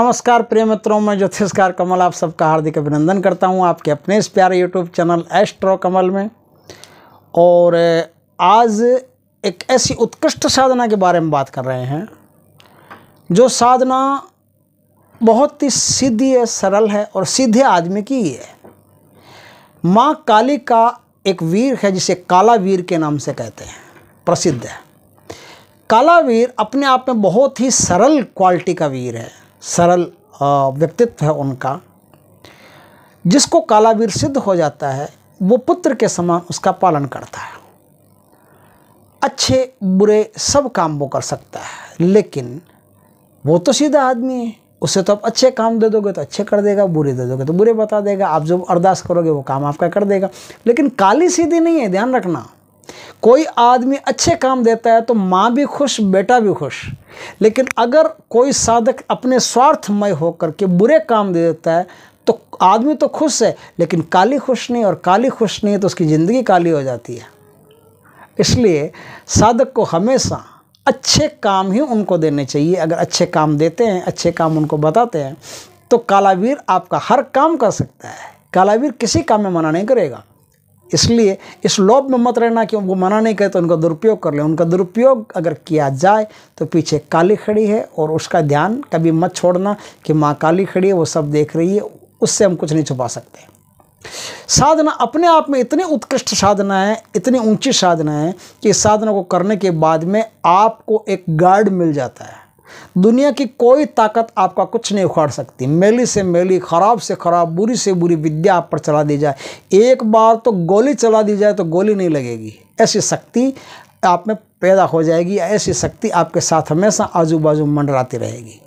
नमस्कार प्रिय मित्रों मैं ज्योतिषकार कमल आप सबका हार्दिक अभिनंदन करता हूं आपके अपने इस प्यारे यूट्यूब चैनल एस्ट्रो कमल में और आज एक ऐसी उत्कृष्ट साधना के बारे में बात कर रहे हैं जो साधना बहुत ही सीधी है सरल है और सीधे आदमी की ही है माँ काली का एक वीर है जिसे काला वीर के नाम से कहते हैं प्रसिद्ध है कालावीर अपने आप में बहुत ही सरल क्वालिटी का वीर है सरल व्यक्तित्व है उनका जिसको कालावीर सिद्ध हो जाता है वो पुत्र के समान उसका पालन करता है अच्छे बुरे सब काम वो कर सकता है लेकिन वो तो सीधा आदमी है उसे तो आप अच्छे काम दे दोगे तो अच्छे कर देगा बुरे दे दोगे तो बुरे बता देगा आप जो अरदास करोगे वो काम आपका कर देगा लेकिन काली सीधी नहीं है ध्यान रखना कोई आदमी अच्छे काम देता है तो माँ भी खुश बेटा भी खुश लेकिन अगर कोई साधक अपने स्वार्थमय होकर के बुरे काम दे देता है तो आदमी तो खुश है लेकिन काली खुश नहीं और काली खुश नहीं है तो उसकी ज़िंदगी काली हो जाती है इसलिए साधक को हमेशा अच्छे काम ही उनको देने चाहिए अगर अच्छे काम देते हैं अच्छे काम उनको बताते हैं तो कालावीर आपका हर काम कर सकता है कालावीर किसी काम में मना नहीं करेगा इसलिए इस लोभ में मत रहना कि वो मना नहीं करे तो उनका दुरुपयोग कर ले उनका दुरुपयोग अगर किया जाए तो पीछे काली खड़ी है और उसका ध्यान कभी मत छोड़ना कि माँ काली खड़ी है वो सब देख रही है उससे हम कुछ नहीं छुपा सकते साधना अपने आप में इतनी उत्कृष्ट साधना है इतनी ऊंची साधना है कि इस साधना को करने के बाद में आपको एक गार्ड मिल जाता है दुनिया की कोई ताकत आपका कुछ नहीं उखाड़ सकती मेली से मेली ख़राब से ख़राब बुरी से बुरी विद्या आप पर चला दी जाए एक बार तो गोली चला दी जाए तो गोली नहीं लगेगी ऐसी शक्ति आप में पैदा हो जाएगी ऐसी शक्ति आपके साथ हमेशा आजू बाजू मंडराती रहेगी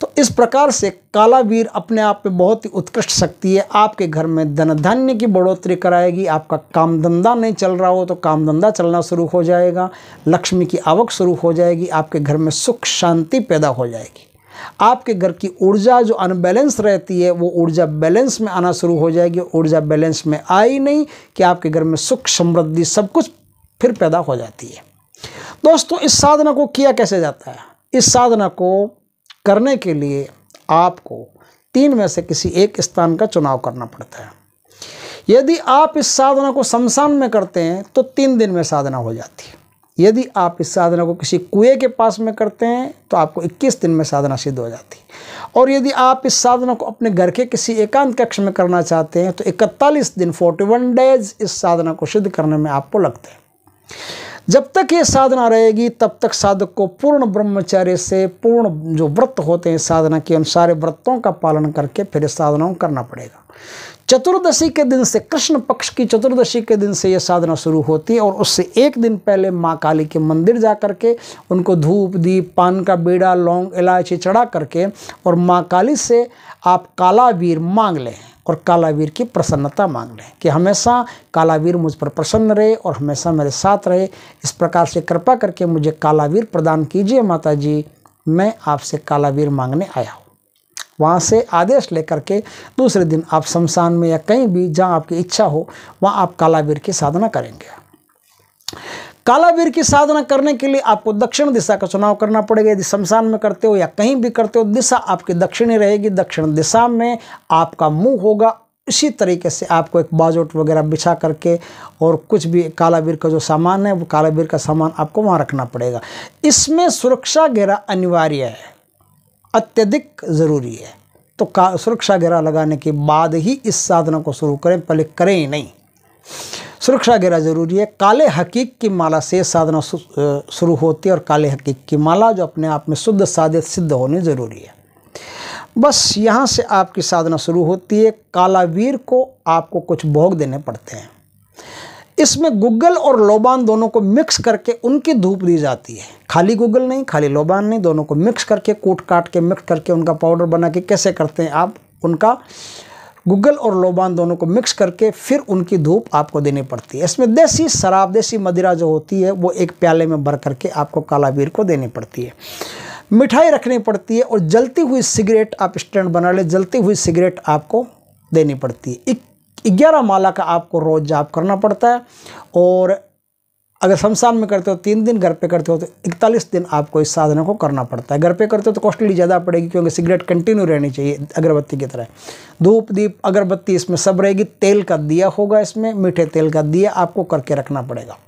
तो इस प्रकार से कालावीर अपने आप में बहुत ही उत्कृष्ट शक्ति है आपके घर में धन धान्य की बढ़ोतरी कराएगी आपका काम धंधा नहीं चल रहा हो तो काम धंधा चलना शुरू हो जाएगा लक्ष्मी की आवक शुरू हो जाएगी आपके घर में सुख शांति पैदा हो जाएगी आपके घर की ऊर्जा जो अनबैलेंस रहती है वो ऊर्जा बैलेंस में आना शुरू हो जाएगी ऊर्जा बैलेंस में आई नहीं कि आपके घर में सुख समृद्धि सब कुछ फिर पैदा हो जाती है दोस्तों इस साधना को किया कैसे जाता है इस साधना को करने के लिए आपको तीन में से किसी एक स्थान का चुनाव करना पड़ता है यदि आप इस साधना को शमशान में करते हैं तो तीन दिन में साधना हो जाती है यदि आप इस साधना को किसी कुएं के पास में करते हैं तो आपको 21 दिन में साधना सिद्ध हो जाती है और यदि आप इस साधना को अपने घर के किसी एकांत कक्ष में करना चाहते हैं तो 41 दिन 41 डेज इस साधना को सिद्ध करने में आपको लगते हैं जब तक ये साधना रहेगी तब तक साधक को पूर्ण ब्रह्मचर्य से पूर्ण जो व्रत होते हैं साधना के उन सारे व्रतों का पालन करके फिर साधनाओं करना पड़ेगा चतुर्दशी के दिन से कृष्ण पक्ष की चतुर्दशी के दिन से ये साधना शुरू होती है और उससे एक दिन पहले माँ काली के मंदिर जा करके उनको धूप दीप पान का बेड़ा लौंग इलायची चढ़ा करके और माँ काली से आप काला वीर मांग लें और कालावीर की प्रसन्नता मांग लें कि हमेशा कालावीर मुझ पर प्रसन्न रहे और हमेशा मेरे साथ रहे इस प्रकार से कृपा करके मुझे कालावीर प्रदान कीजिए माता जी मैं आपसे कालावीर मांगने आया हूँ वहाँ से आदेश लेकर के दूसरे दिन आप शमशान में या कहीं भी जहाँ आपकी इच्छा हो वहाँ आप कालावीर की साधना करेंगे कालावीर की साधना करने के लिए आपको दक्षिण दिशा का चुनाव करना पड़ेगा यदि शमशान में करते हो या कहीं भी करते हो दिशा आपकी दक्षिणी रहेगी दक्षिण दिशा में आपका मुंह होगा इसी तरीके से आपको एक बाजोट वगैरह बिछा करके और कुछ भी कालाबीर का जो सामान है वो कालावीर का सामान आपको वहाँ रखना पड़ेगा इसमें सुरक्षा घेरा अनिवार्य है अत्यधिक ज़रूरी है तो का सुरक्षा घेरा लगाने के बाद ही इस साधना को शुरू करें पहले करें ही नहीं सुरक्षा घेरा ज़रूरी है काले हकीक की माला से साधना शुरू होती है और काले हकीक की माला जो अपने आप में शुद्ध साधित सिद्ध होनी ज़रूरी है बस यहाँ से आपकी साधना शुरू होती है कालावीर को आपको कुछ भोग देने पड़ते हैं इसमें गूगल और लोबान दोनों को मिक्स करके उनकी धूप दी जाती है खाली गुगल नहीं खाली लोबान नहीं दोनों को मिक्स करके कूट काट के मिक्स करके उनका पाउडर बना के कैसे करते हैं आप उनका गुगल और लोबान दोनों को मिक्स करके फिर उनकी धूप आपको देनी पड़ती है इसमें देसी शराब देसी मदिरा जो होती है वो एक प्याले में भर करके आपको कालाबीर को देनी पड़ती है मिठाई रखनी पड़ती है और जलती हुई सिगरेट आप स्टैंड बना लें जलती हुई सिगरेट आपको देनी पड़ती है ग्यारह माला का आपको रोज़ जाप करना पड़ता है और अगर शमशान में करते हो तीन दिन घर पे करते हो तो इकतालीस दिन आपको इस साधना को करना पड़ता है घर पे करते हो तो कॉस्टली ज़्यादा पड़ेगी क्योंकि सिगरेट कंटिन्यू रहनी चाहिए अगरबत्ती की तरह धूप दीप अगरबत्ती इसमें सब रहेगी तेल का दिया होगा इसमें मीठे तेल का दिया आपको करके रखना पड़ेगा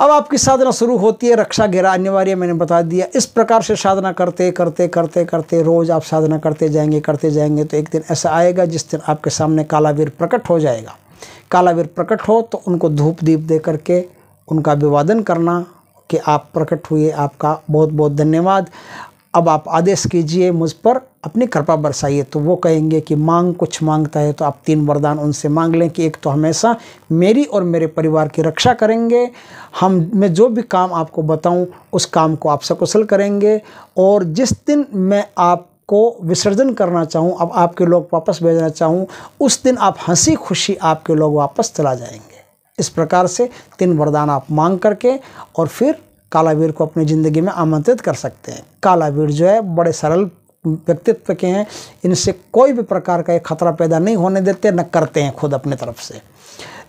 अब आपकी साधना शुरू होती है रक्षा घेरा अनिवार्य मैंने बता दिया इस प्रकार से साधना करते करते करते करते रोज़ आप साधना करते जाएंगे करते जाएंगे तो एक दिन ऐसा आएगा जिस दिन आपके सामने कालावीर प्रकट हो जाएगा कालावीर प्रकट हो तो उनको धूप दीप दे करके उनका अभिवादन करना कि आप प्रकट हुए आपका बहुत बहुत धन्यवाद अब आप आदेश कीजिए मुझ पर अपनी कृपा बरसाइए तो वो कहेंगे कि मांग कुछ मांगता है तो आप तीन वरदान उनसे मांग लें कि एक तो हमेशा मेरी और मेरे परिवार की रक्षा करेंगे हम मैं जो भी काम आपको बताऊं उस काम को आप सकुशल करेंगे और जिस दिन मैं आप को विसर्जन करना चाहूँ अब आपके लोग वापस भेजना चाहूँ उस दिन आप हंसी खुशी आपके लोग वापस चला जाएंगे इस प्रकार से तीन वरदान आप मांग करके और फिर कालावीर को अपनी ज़िंदगी में आमंत्रित कर सकते हैं कालावीर जो है बड़े सरल व्यक्तित्व के हैं इनसे कोई भी प्रकार का एक खतरा पैदा नहीं होने देते न करते हैं खुद अपने तरफ से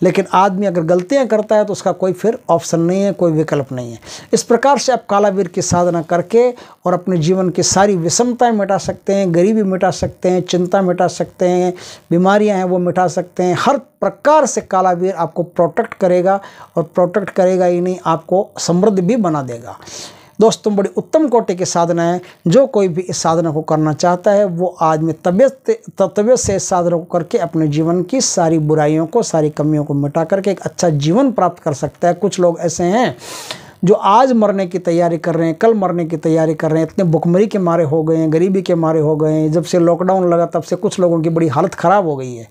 लेकिन आदमी अगर गलतियां करता है तो उसका कोई फिर ऑप्शन नहीं है कोई विकल्प नहीं है इस प्रकार से आप कालावीर की साधना करके और अपने जीवन की सारी विषमताएं मिटा सकते हैं गरीबी मिटा सकते हैं चिंता मिटा सकते हैं बीमारियां हैं वो मिटा सकते हैं हर प्रकार से कालावीर आपको प्रोटेक्ट करेगा और प्रोटेक्ट करेगा ही नहीं आपको समृद्ध भी बना देगा दोस्तों बड़ी उत्तम कोटि की साधना है जो कोई भी इस साधना को करना चाहता है वो आज में तबियत तबियत से इस साधना को करके अपने जीवन की सारी बुराइयों को सारी कमियों को मिटा करके एक अच्छा जीवन प्राप्त कर सकता है कुछ लोग ऐसे हैं जो आज मरने की तैयारी कर रहे हैं कल मरने की तैयारी कर रहे हैं इतने भुखमरी के मारे हो गए हैं गरीबी के मारे हो गए हैं जब से लॉकडाउन लगा तब से कुछ लोगों की बड़ी हालत ख़राब हो गई है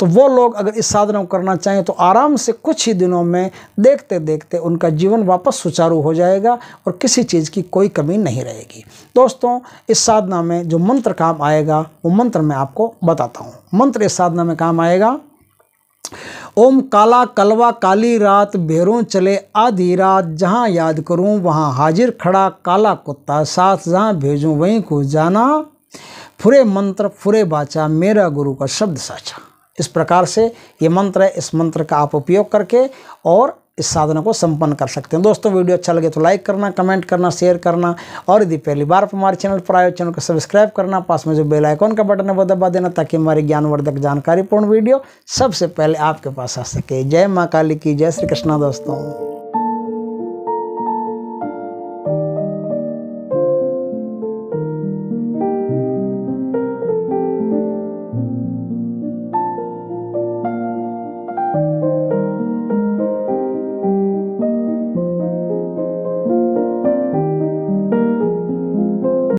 तो वो लोग अगर इस साधना को करना चाहें तो आराम से कुछ ही दिनों में देखते देखते उनका जीवन वापस सुचारू हो जाएगा और किसी चीज़ की कोई कमी नहीं रहेगी दोस्तों इस साधना में जो मंत्र काम आएगा वो मंत्र मैं आपको बताता हूँ मंत्र इस साधना में काम आएगा ओम काला कलवा काली रात भैरों चले आधी रात जहाँ याद करूँ वहाँ हाजिर खड़ा काला कुत्ता साथ जहाँ भेजूँ वहीं को जाना फुरे मंत्र फुरे बाचा मेरा गुरु का शब्द साचा इस प्रकार से ये मंत्र है इस मंत्र का आप उपयोग करके और इस साधना को संपन्न कर सकते हैं दोस्तों वीडियो अच्छा लगे तो लाइक करना कमेंट करना शेयर करना और यदि पहली बार हमारे चैनल पर आए चैनल को सब्सक्राइब करना पास में जो बेल आइकॉन का बटन है वो दबा देना ताकि हमारी ज्ञानवर्धक जानकारीपूर्ण वीडियो सबसे पहले आपके पास आ सके जय माँ काली की जय श्री कृष्णा दोस्तों